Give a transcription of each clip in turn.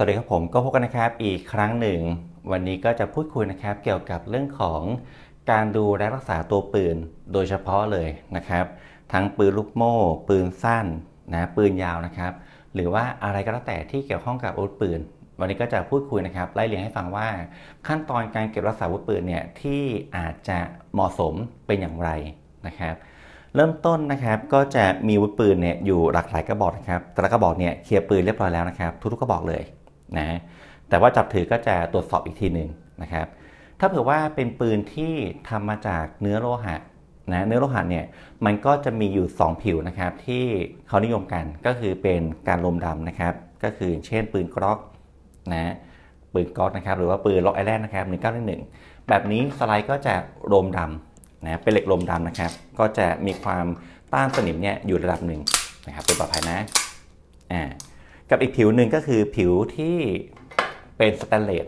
สวัสดีครับผมก็พบกันนะครับอีกครั้งหนึ่ง วันนี้ก็จะพูดคุยนะครับเกี่ยวกับเรื่องของการดูและรักษาตัวปืนโดยเฉพาะเลยนะครับ ทั้งปืนลูกโม่ ปืนสั้นนะปืนยาวนะครับหรือว่าอะไรก็แล้วแต่ที่เกี่ยวข้องกับอาวุธปืนวันนี้ก็จะพูดคุยนะครับไล่เรียงให้ฟังว่าขั้นตอนการเก็บรักษาอาวุธปืนเนี่ยที่อาจจะเหมาะสมเป็นอย่างไรนะครับเริ่มต้นนะครับก็จะมีวุธปืนเนี่ยอยู่หลากหลายกระบอกนะครับแต่ละกระบอกเนี่ยเคลียร์ปืนเรียบร้อยแล้วนะครับ ทุกๆกระบอกเลยนะแต่ว่าจับถือก็จะตรวจสอบอีกทีหนึ่งนะครับ ถ้าเผื่อว่าเป็นปืนที่ทำมาจากเนื้อโลหะนะเนื้อโลหะเนี่ยมันก็จะมีอยู่ 2 ผิวนะครับ ที่เขานิยมกันก็คือเป็นการลมดำนะครับ ก็คือเช่นปืนกรอกนะปืนกรอกนะครับ หรือว่าปืนล็อกไอแลนด์นะครับหนึ่งเก้าหนึ่งแบบนี้สไลด์ก็จะลมดำนะเป็นเหล็กลมดำนะครับ ก็จะมีความต้านสนิมเนี่ยอยู่ระดับหนึ่งนะครับเป็นปลอดภัยนะอ่ากับอีกผิวหนึ่งก็คือผิวที่เป็นสแตนเลส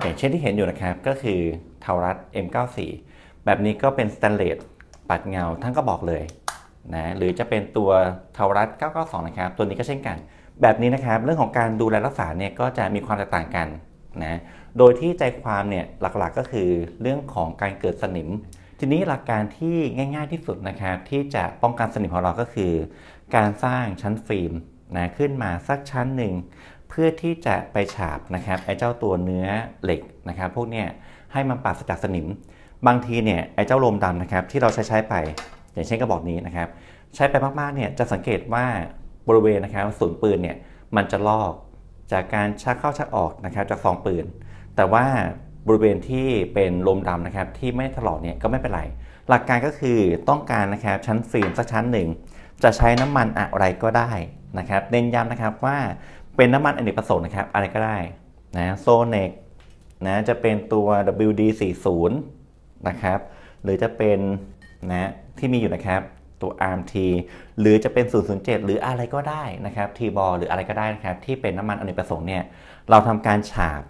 อย่างเช่นที่เห็นอยู่นะครับ ก็คือเทารัส M94 แบบนี้ก็เป็นสแตนเลสปัดเงาท่านก็บอกเลยนะหรือจะเป็นตัวเทารัส992นะครับตัวนี้ก็เช่นกัน แบบนี้นะครับเรื่องของการดูแลรักษาเนี่ยก็จะมีความแตกต่างกันนะโดยที่ใจความเนี่ยหลักๆก็คือเรื่องของการเกิดสนิม ทีนี้หลักการที่ง่ายๆที่สุดนะครับที่จะป้องกันสนิมของเราก็คือ การสร้างชั้นฟิล์มนะขึ้นมาสักชั้นหนึ่งเพื่อที่จะไปฉาบนะครับไอ้เจ้าตัวเนื้อเหล็กนะครับพวกเนี้ยให้มันปราศจากสนิม บางทีเนี่ยไอ้เจ้าลมดำนะครับที่เราใช้ใช้ไป อย่างเช่นกระบอกนี้นะครับใช้ไปมากๆเนี่ยจะสังเกตว่าบริเวณนะครับศูนย์ปืนเนี่ยมันจะลอก จากการชักเข้าชักออกนะครับจากซองปืนแต่ว่าบริเวณที่เป็นลมดำนะครับที่ไม่ถลอกเนี่ยก็ไม่เป็นไร หลักการก็คือต้องการนะครับ ชั้นฟิล์มสักชั้นหนึ่งจะใช้น้ำมันอะไรก็ได้นะครับเน้นย้ำนะครับว่าเป็นน้ำมันอเนกประสงค์นะครับอะไรก็ได้นะโซเนกนะจะเป็นตัว WD40 นะครับหรือจะเป็นนะที่มีอยู่นะครับตัว RMT หรือจะเป็น 007 หรืออะไรก็ได้นะครับ T-b o หรืออะไรก็ได้นะครับที่เป็นน้ำมันอเนกประสงค์เนี่ยเราทำการฉาบ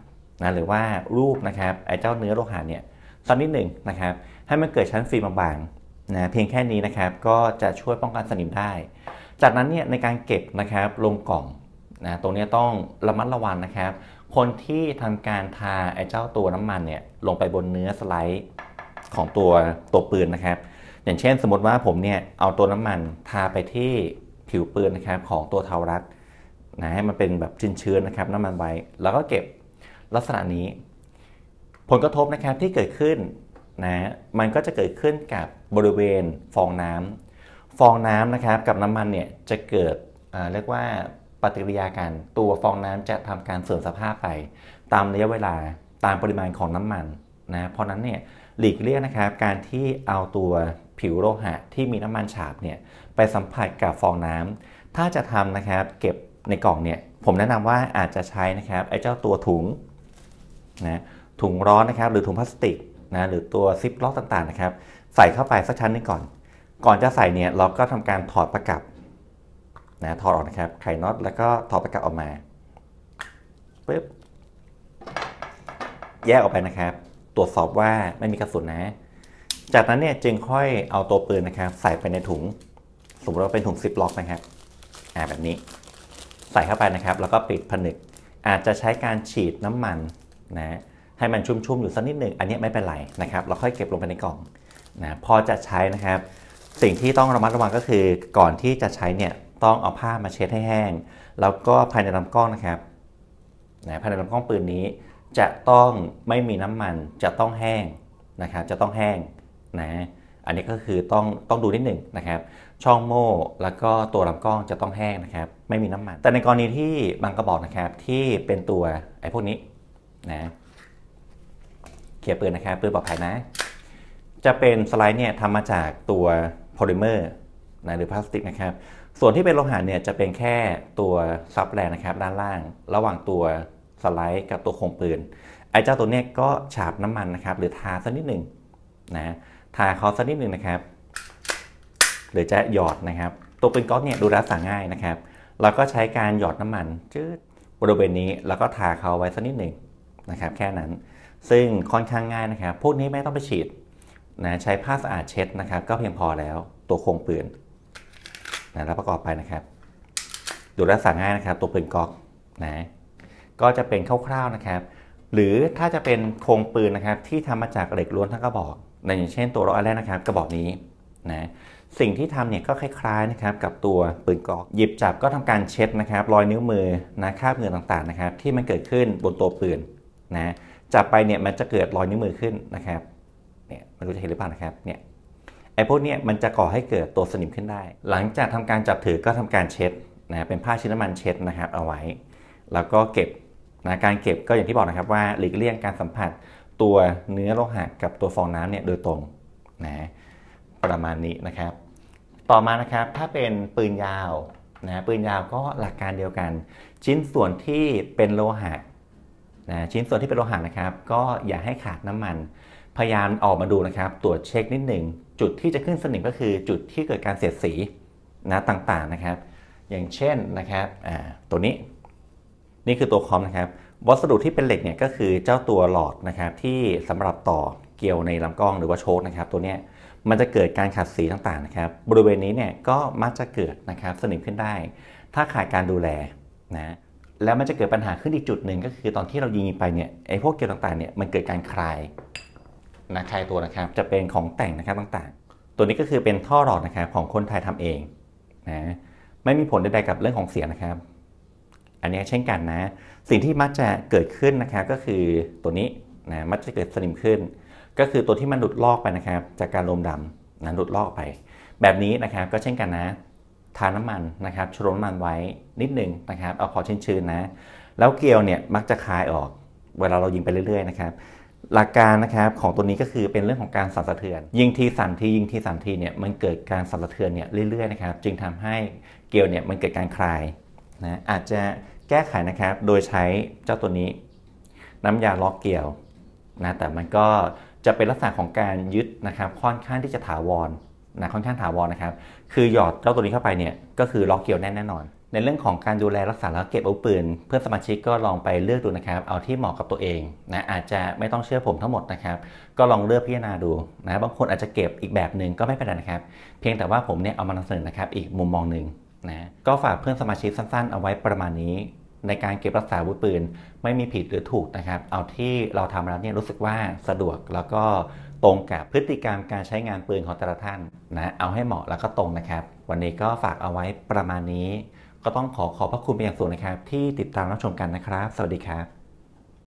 นะหรือว่ารูปนะครับไอ้เจ้าเนื้อโลหะเนี่ยสักนิดหนึ่งนะครับให้มันเกิดชั้นฟิล์มบางๆนะเพียงแค่นี้นะครับก็จะช่วยป้องกันสนิมได้จากนั้นเนี่ยในการเก็บนะครับลงกล่องนะตัวนี้ต้องระมัดระวังนะครับ คนที่ทำการทาไอ้เจ้าตัวน้ำมันเนี่ยลงไปบนเนื้อสไลด์ของตัวตัวปืนนะครับ อย่างเช่นสมมติว่าผมเนี่ยเอาตัวน้ำมันทาไปที่ผิวปืนนะครับ ของตัวเทารัตนะให้มันเป็นแบบชื้นๆนะครับ น้ำมันไว้ แล้วก็เก็บลักษณะนี้ ผลกระทบนะครับที่เกิดขึ้นนะมันก็จะเกิดขึ้นกับบริเวณฟองน้ำฟองน้ำนะครับกับน้ำมันเนี่ยจะเกิดเรียกว่าปฏิกิริยากันตัวฟองน้ำจะทำการเสื่อมสภาพไป ตามระยะเวลาตามปริมาณของน้ำมันนะเพราะนั้นเนี่ยหลีกเลี่ยงนะครับการที่เอาตัวผิวโลหะที่มีน้ำมันฉาบเนี่ยไปสัมผัสกับฟองน้ำถ้าจะทำนะครับเก็บในกล่องเนี่ยผมแนะนำว่าอาจจะใช้นะครับไอ้เจ้าตัวถุงนะถุงร้อนนะครับหรือถุงพลาสติกนะหรือตัวซิปล็อกต่างๆนะครับใส่เข้าไปสักชั้นนึงก่อนก่อนจะใส่เนี่ยเราก็ทำการถอดประกับนะถอดออกนะครับไขน็อตแล้วก็ถอดประกับออกมาปึ๊บแยกออกไปนะครับ ตรวจสอบว่าไม่มีกระสุนนะ จากนั้นเนี่ยจึงค่อยเอาตัวปืนนะครับ ใส่ไปในถุง สมมติว่าเป็นถุงซิปล็อกนะครับอ่าแบบนี้ ใส่เข้าไปนะครับ แล้วก็ปิดผนึก อาจจะใช้การฉีดน้ำมันนะให้มันชุ่มๆอยู่สักนิดหนึ่งอันนี้ไม่เป็นไรนะครับเราค่อยเก็บลงไปในกล่องนะพอจะใช้นะครับสิ่งที่ต้องระมัดระวังก็คือก่อนที่จะใช้เนี่ยต้องเอาผ้ามาเช็ดให้แห้ง แล้วก็ภายในลำกล้องนะครับภายในลำกล้องปืนนี้ จะต้องไม่มีน้ำมัน จะต้องแห้งนะครับจะต้องแห้งนะอันนี้ก็คือต้องต้องดูนิดหนึ่งนะครับ ช่องโม่แล้วก็ตัวลำกล้องจะต้องแห้งนะครับไม่มีน้ำมัน แต่ในกรณีที่บางกระบอกนะครับที่เป็นตัวไอ้พวกนี้นะเขี่ยปืนนะครับปืนปลอดภัยนะ จะเป็นสไลด์เนี่ยทำมาจากตัวโพลิเมอร์นะหรือพลาสติกนะครับ ส่วนที่เป็นโลหะเนี่ยจะเป็นแค่ตัว ซับแรงนะครับ ด้านล่างระหว่างตัวสไลด์กับตัวโคมปืน ไอ้เจ้าตัวเนี้ยก็ฉาบน้ำมันนะครับ หรือทาสักนิดหนึ่งนะทาเขาสักนิดหนึ่งนะครับหรือจะหยอดนะครับตัวปืนก๊อกเนี่ยดูรัดสั่งง่ายนะครับเราก็ใช้การหยอดน้ำมันจืดบริเวณนี้แล้วก็ทาเขาไว้สักนิดหนึ่งนะครับแค่นั้น ซึ่งค่อนข้างง่ายนะครับพวกนี้ไม่ต้องไปฉีดนะใช้ผ้าสะอาดเช็ดนะครับ ก็เพียงพอแล้วตัวโครงปืนนะแล้วประกอบไปนะครับ ดูแลสั่งง่ายนะครับ ตัวปืนกอกนะก็จะเป็นคร่าวๆนะครับ หรือถ้าจะเป็นโครงปืนนะครับ ที่ทำมาจากเหล็กล้วนทั้งกระบอกนะอย่างเช่นตัวรถอะไรนะครับกระบอกนี้นะสิ่งที่ทำเนี่ยก็คล้าย ๆนะครับ กับตัวปืนกอกหยิบจับก็ทำการเช็ดนะครับรอยนิ้วมือนะคราบเหงื่อต่างๆนะครับ ที่มันเกิดขึ้นบนตัวปืนนะจับไปเนี่ยมันจะเกิดรอยนิ้วมือขึ้นนะครับเนี่ยมันรู้จะเห็นหรือเปล่านะครับเนี่ยไอ้พวกนี้มันจะก่อให้เกิดตัวสนิมขึ้นได้ หลังจากทำการจับถือก็ทำการเช็ดนะเป็นผ้าชิ้นน้ำมันเช็ดนะครับเอาไว้ แล้วก็เก็บนะการเก็บก็อย่างที่บอกนะครับ ว่าหลีกเลี่ยงการสัมผัสตัวเนื้อโลหะกับตัวฟองน้ำเนี่ยโดยตรงนะประมาณนี้นะครับ ต่อมานะครับถ้าเป็นปืนยาวนะปืนยาวก็หลักการเดียวกัน ชิ้นส่วนที่เป็นโลหะนะชิ้นส่วนที่เป็นโลหะนะครับ ก็อย่าให้ขาดน้ำมัน พยายามออกมาดูนะครับ ตรวจเช็คนิดหนึ่งจุดที่จะขึ้นสนิมก็คือ จุดที่เกิดการเสียดสีนะต่างๆนะครับ อย่างเช่นนะครับตัวนี้ นี่คือตัวคอมนะครับ วัสดุที่เป็นเหล็กเนี่ยก็คือเจ้าตัวหลอดนะครับ ที่สำหรับต่อเกี่ยวในลำกล้อง หรือว่าโชคนะครับ ตัวนี้มันจะเกิดการขัดสีต่างๆนะครับ บริเวณนี้เนี่ยก็มักจะเกิดนะครับ สนิมขึ้นได้ ถ้าขาดการดูแลนะแล้วมันจะเกิดปัญหาขึ้นอีกจุดหนึ่ง ก็คือตอนที่เรายิงไปเนี่ยไอ้พวกเกลียวต่างๆเนี่ยมันเกิดการคลายนะคลายตัวนะครับจะเป็นของแต่งนะครับต่างๆ ตัวนี้ก็คือเป็นท่อหลอดนะครับ ของคนไทยทำเองนะไม่มีผลใดๆกับเรื่องของเสียงนะครับ อันนี้เช่นกันนะ สิ่งที่มักจะเกิดขึ้นนะครับ ก็คือตัวนี้นะมักจะเกิดสนิมขึ้น ก็คือตัวที่มันหลุดลอกไปนะครับ จากการลมดำนะหลุดลอกไป แบบนี้นะครับก็เช่นกันนะทาน้ำมันนะครับชุรน้ำมันไว้นิดนึงนะครับเอาพอชื้นๆนะแล้วเกลียวเนี่ยมักจะคายออกเวลาเรายิงไปเรื่อย ๆ นะครับ หลักการนะครับของตัวนี้ก็คือเป็นเรื่องของการสั่นสะเทือน ยิงทีสั่นทียิงทีสั่นทีเนี่ยมันเกิดการสั่นสะเทือนเนี่ยเรื่อยๆนะครับ จึงทำให้เกลียวเนี่ยมันเกิดการคลายนะอาจจะแก้ไขนะครับโดยใช้เจ้าตัวนี้น้ำยาล็อกเกลียวนะแต่มันก็จะเป็นลักษณะของการยึดนะครับค่อนข้างที่จะถาวรนะค่อนข้างถาวรนะครับ คือหยอดเจ้าตัวนี้เข้าไปเนี่ยก็คือล็อกเกี่ยวแน่นแน่นอน ในเรื่องของการดูแลรักษาแล้วเก็บอาวุธปืนเพื่อนสมาชิกก็ลองไปเลือกดูนะครับเอาที่เหมาะกับตัวเองนะอาจจะไม่ต้องเชื่อผมทั้งหมดนะครับก็ลองเลือกพิจารณาดูนะบางคนอาจจะเก็บอีกแบบหนึ่งก็ไม่เป็นไรนะครับ เพียงแต่ว่าผมเนี่ยเอามานำเสนอนะครับ อีกมุมมองหนึ่งนะก็ฝากเพื่อนสมาชิกสั้นๆ เอาไว้ประมาณนี้ในการเก็บรักษาวุธปืนไม่มีผิดหรือถูกนะครับ เอาที่เราทำแล้วเนี่ยรู้สึกว่าสะดวกแล้วก็ตรงกับพฤติกรรมการใช้งานปืนของแต่ละท่านนะ เอาให้เหมาะแล้วก็ตรงนะครับ วันนี้ก็ฝากเอาไว้ประมาณนี้ ก็ต้องขอขอบพระคุณเป็นอย่างสูงนะครับ ที่ติดตามรับชมกันนะครับ สวัสดีครับ